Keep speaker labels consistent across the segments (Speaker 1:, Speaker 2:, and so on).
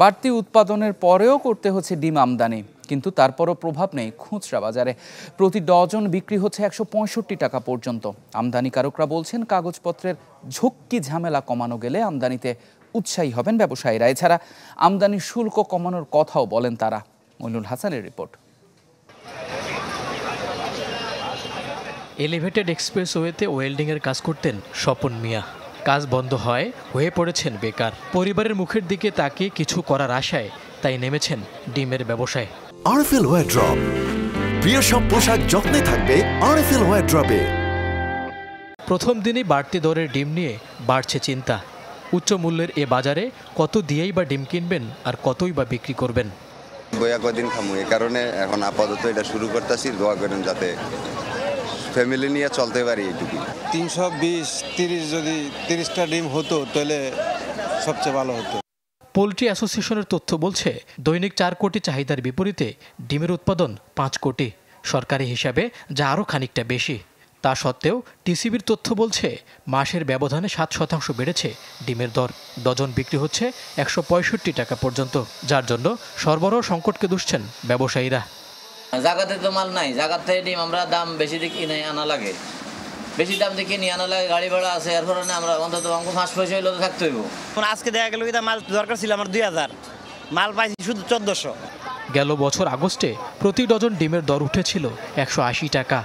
Speaker 1: বাড়তি উৎপাদনের পরেও করতে হচ্ছে ডিম আমদানি কিন্তু তারপরও প্রভাব নেই খুচরা বাজারে প্রতি ডজন বিক্রি হচ্ছে একশো টাকা পর্যন্ত আমদানিকারকরা বলছেন কাগজপত্রের ঝক্কি ঝামেলা কমানো গেলে আমদানিতে উৎসাহী হবেন ব্যবসায়ীরা এছাড়া আমদানি শুল্ক কমানোর কথাও বলেন তারা মইনুল হাসানের রিপোর্ট এলিভেটেড এক্সপ্রেসওয়েতে ওয়েল্ডিংয়ের কাজ করতেন স্বপন মিয়া কাজ বন্ধ হয় হয়ে পড়েছেন বেকার পরিবারের মুখের দিকে তাকে কিছু করার আশায় তাই নেমেছেন ডিমের ব্যবসায় আরএফএল ওয়ার ড্রপ প্রিয় সব পোশাক যত্নে থাকবে আরএফএল ওয়ার ড্রপে প্রথম দিনই বাড়তি দরের ডিম নিয়ে বাড়ছে চিন্তা উচ্চ মূল্যের এ বাজারে কত দিয়েই বা ডিম কিনবেন আর কতই বা বিক্রি করবেন
Speaker 2: কদিন খামু এ কারণে এখন আপাতত এটা শুরু করতেছি দোয়া করেন যাতে ফ্যামিলি নিয়ে চলতে পারি এইটুকু
Speaker 1: তিনশো বিশ
Speaker 2: তিরিশ যদি তিরিশটা ডিম হতো তাহলে সবচেয়ে ভালো হতো
Speaker 1: পোলট্রি অ্যাসোসিয়েশনের তথ্য বলছে দৈনিক চার কোটি চাহিদার বিপরীতে ডিমের উৎপাদন পাঁচ কোটি সরকারি হিসাবে যা আরও খানিকটা বেশি তা সত্ত্বেও টিসিবির তথ্য বলছে মাসের ব্যবধানে সাত শতাংশ বেড়েছে ডিমের দর ডজন বিক্রি হচ্ছে একশো টাকা পর্যন্ত যার জন্য সরবরাহ সংকটকে দুষছেন ব্যবসায়ীরা
Speaker 2: জাগাতে তো মাল নাই জাগার থেকে ডিম আমরা দাম বেশি দিয়ে কিনে আনা লাগে বেশি দাম দিকে নিয়ে আনা লাগে গাড়ি ভাড়া আছে এর কারণে আমরা অন্তত অঙ্ক পাঁচ পয়সা হইলে থাকতে হইব আজকে দেখা গেল এটা মাল দরকার ছিল আমার দুই হাজার মাল পাইছি শুধু চোদ্দশো
Speaker 1: গেল বছর আগস্টে প্রতি ডজন ডিমের দর উঠেছিল একশো টাকা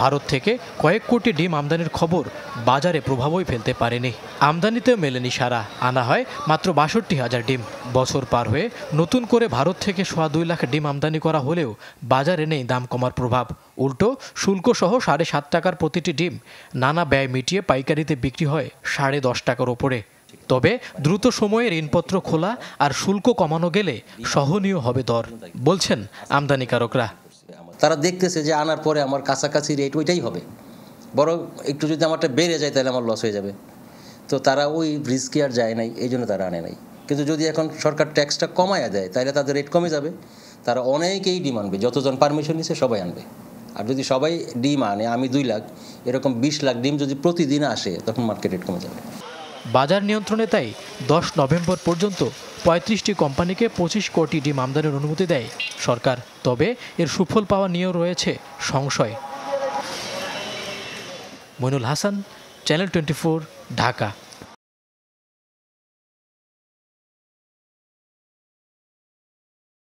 Speaker 1: ভারত থেকে কয়েক কোটি ডিম আমদানির খবর বাজারে প্রভাবই ফেলতে পারেনি আমদানিতেও মেলেনি সারা আনা হয় মাত্র বাষট্টি হাজার ডিম বছর পার হয়ে নতুন করে ভারত থেকে সোয়া দুই লাখ ডিম আমদানি করা হলেও বাজারে নেই দাম কমার প্রভাব উল্টো শুল্কসহ সাড়ে সাত টাকার প্রতিটি ডিম নানা ব্যয় মিটিয়ে পাইকারিতে বিক্রি হয় সাড়ে দশ টাকার ওপরে তবে দ্রুত সময়ে ঋণপত্র খোলা আর শুল্ক কমানো গেলে সহনীয় হবে দর বলছেন আমদানিকারকরা তারা দেখতেছে
Speaker 2: যে আনার পরে আমার কাছাকাছি রেট ওইটাই হবে বড় একটু যদি আমারটা বেড়ে যায় তাহলে আমার লস হয়ে যাবে তো তারা ওই রিস্কি আর যায় নাই এই জন্য তারা আনে নাই কিন্তু যদি এখন সরকার ট্যাক্সটা কমায় দেয় তাহলে তাদের রেট কমে যাবে তারা অনেকেই ডিম আনবে যতজন পারমিশন নিছে সবাই আনবে আর যদি সবাই ডিম আনে আমি দুই লাখ এরকম বিশ লাখ ডিম যদি প্রতিদিন আসে তখন মার্কেট রেট কমে যাবে
Speaker 1: বাজার নিয়ন্ত্রণে তাই দশ নভেম্বর পর্যন্ত পঁয়ত্রিশটি কোম্পানিকে পঁচিশ কোটি ডিম আমদানির অনুমতি দেয় সরকার তবে এর সুফল পাওয়া নিয়েও রয়েছে সংশয় মইনুল হাসান চ্যানেল টোয়েন্টি ঢাকা